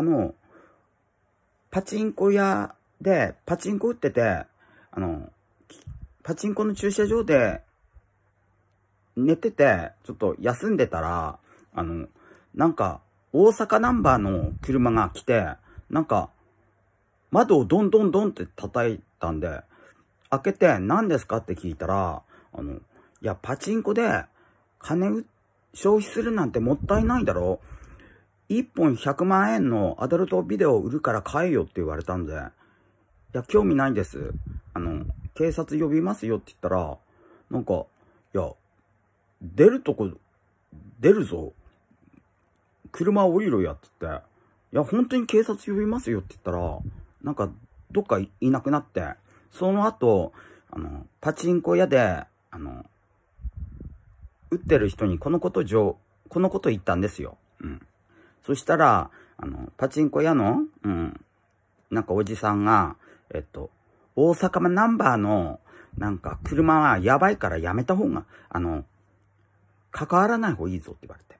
あの、パチンコ屋で、パチンコ打ってて、あの、パチンコの駐車場で、寝てて、ちょっと休んでたら、あの、なんか、大阪ナンバーの車が来て、なんか、窓をどんどんどんって叩いたんで、開けて何ですかって聞いたら、あの、いや、パチンコで金消費するなんてもったいないだろう。1本100万円のアダルトビデオを売るから買えよって言われたんで、いや、興味ないんです。あの、警察呼びますよって言ったら、なんか、いや、出るとこ、出るぞ。車降りろやって言って、いや、本当に警察呼びますよって言ったら、なんか、どっかいなくなって、その後、あの、パチンコ屋で、あの、打ってる人にこのこと上、このこと言ったんですよ。そしたら、あの、パチンコ屋の、うん、なんかおじさんが、えっと、大阪ナンバーの、なんか車はやばいからやめた方が、あの、関わらない方がいいぞって言われて。